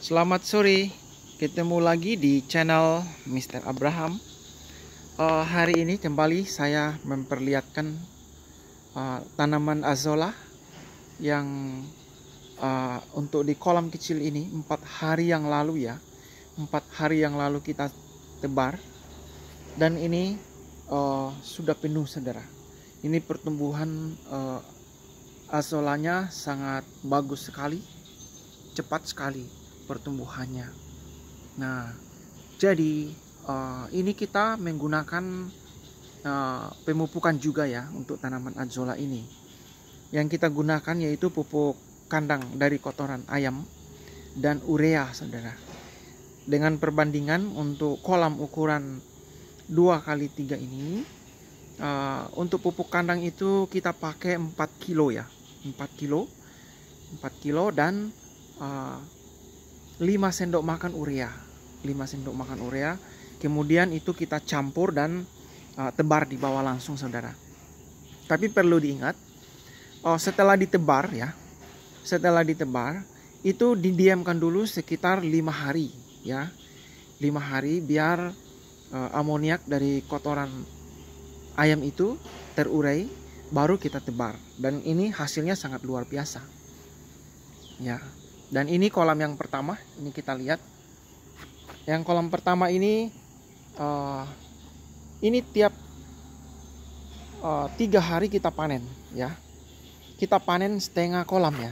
Selamat sore, ketemu lagi di channel Mr. Abraham. Uh, hari ini kembali saya memperlihatkan uh, tanaman azola yang uh, untuk di kolam kecil ini empat hari yang lalu ya, empat hari yang lalu kita tebar dan ini uh, sudah penuh saudara. Ini pertumbuhan uh, azolanya sangat bagus sekali, cepat sekali pertumbuhannya. Nah, jadi uh, ini kita menggunakan uh, pemupukan juga ya untuk tanaman azola ini. Yang kita gunakan yaitu pupuk kandang dari kotoran ayam dan urea, saudara. Dengan perbandingan untuk kolam ukuran 2 kali 3 ini, uh, untuk pupuk kandang itu kita pakai 4 kilo ya, 4 kilo, 4 kilo dan uh, 5 sendok makan urea 5 sendok makan urea kemudian itu kita campur dan uh, tebar di bawah langsung saudara tapi perlu diingat oh, setelah ditebar ya setelah ditebar itu didiamkan dulu sekitar lima hari ya lima hari biar uh, amoniak dari kotoran ayam itu terurai baru kita tebar dan ini hasilnya sangat luar biasa ya dan ini kolam yang pertama, ini kita lihat. Yang kolam pertama ini, uh, ini tiap uh, tiga hari kita panen, ya. Kita panen setengah kolam ya.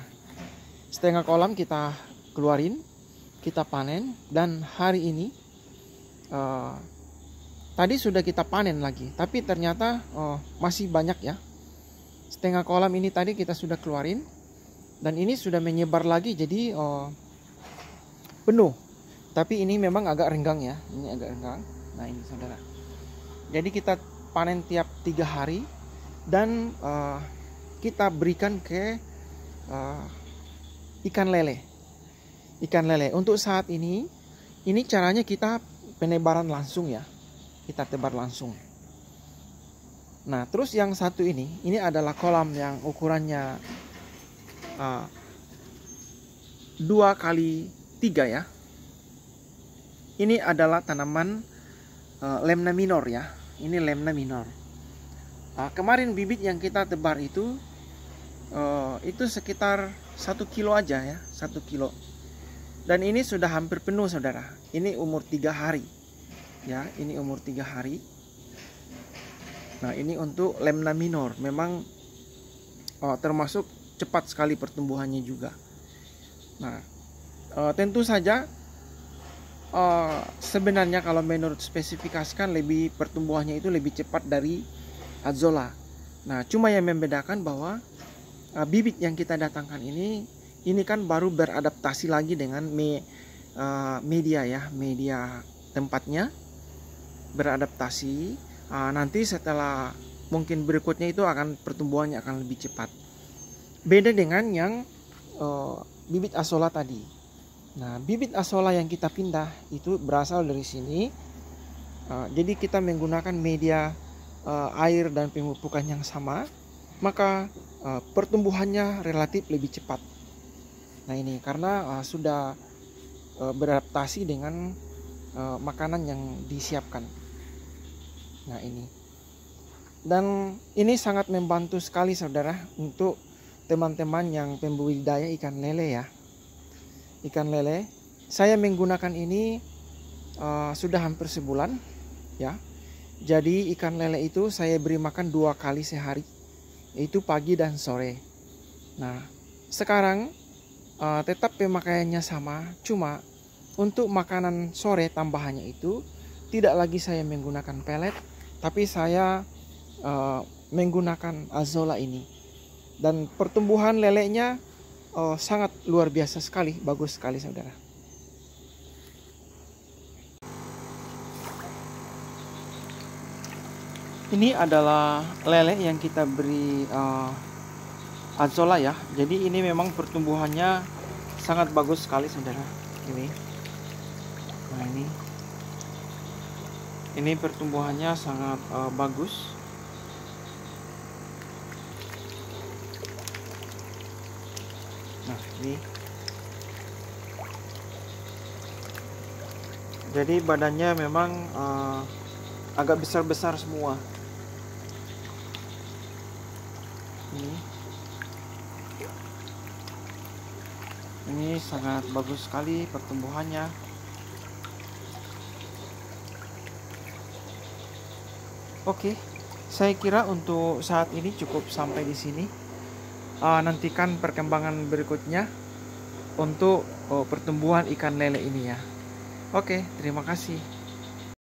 Setengah kolam kita keluarin, kita panen. Dan hari ini, uh, tadi sudah kita panen lagi, tapi ternyata uh, masih banyak ya. Setengah kolam ini tadi kita sudah keluarin, dan ini sudah menyebar lagi jadi uh, penuh tapi ini memang agak renggang ya ini agak renggang nah ini saudara jadi kita panen tiap tiga hari dan uh, kita berikan ke uh, ikan lele ikan lele untuk saat ini ini caranya kita penebaran langsung ya kita tebar langsung nah terus yang satu ini ini adalah kolam yang ukurannya uh, kali tiga ya ini adalah tanaman uh, lemna minor ya ini lemna minor uh, kemarin bibit yang kita tebar itu uh, itu sekitar satu kilo aja ya satu kilo dan ini sudah hampir penuh saudara ini umur tiga hari ya ini umur tiga hari nah ini untuk lemna minor memang oh, termasuk cepat sekali pertumbuhannya juga. Nah, e, tentu saja e, sebenarnya kalau menurut spesifikasikan lebih pertumbuhannya itu lebih cepat dari azola. Nah, cuma yang membedakan bahwa e, bibit yang kita datangkan ini ini kan baru beradaptasi lagi dengan me, e, media ya, media tempatnya beradaptasi. E, nanti setelah mungkin berikutnya itu akan pertumbuhannya akan lebih cepat beda dengan yang uh, bibit asola tadi. Nah, bibit asola yang kita pindah itu berasal dari sini. Uh, jadi kita menggunakan media uh, air dan pemupukan yang sama, maka uh, pertumbuhannya relatif lebih cepat. Nah, ini karena uh, sudah uh, beradaptasi dengan uh, makanan yang disiapkan. Nah, ini. Dan ini sangat membantu sekali saudara untuk teman-teman yang pembudidaya ikan lele ya. Ikan lele, saya menggunakan ini uh, sudah hampir sebulan ya. Jadi ikan lele itu saya beri makan dua kali sehari, itu pagi dan sore. Nah, sekarang uh, tetap pemakaiannya sama, cuma untuk makanan sore tambahannya itu tidak lagi saya menggunakan pelet, tapi saya uh, menggunakan azola ini dan pertumbuhan leleknya uh, sangat luar biasa sekali, bagus sekali saudara. Ini adalah lele yang kita beri uh, eh, azola ya. Jadi ini memang pertumbuhannya sangat bagus sekali saudara. Ini, nah ini, ini pertumbuhannya sangat uh, bagus. nah ini jadi badannya memang uh, agak besar-besar semua ini ini sangat bagus sekali pertumbuhannya oke okay. saya kira untuk saat ini cukup sampai di sini uh, nantikan perkembangan berikutnya untuk uh, pertumbuhan ikan lele ini ya. Oke, terima kasih.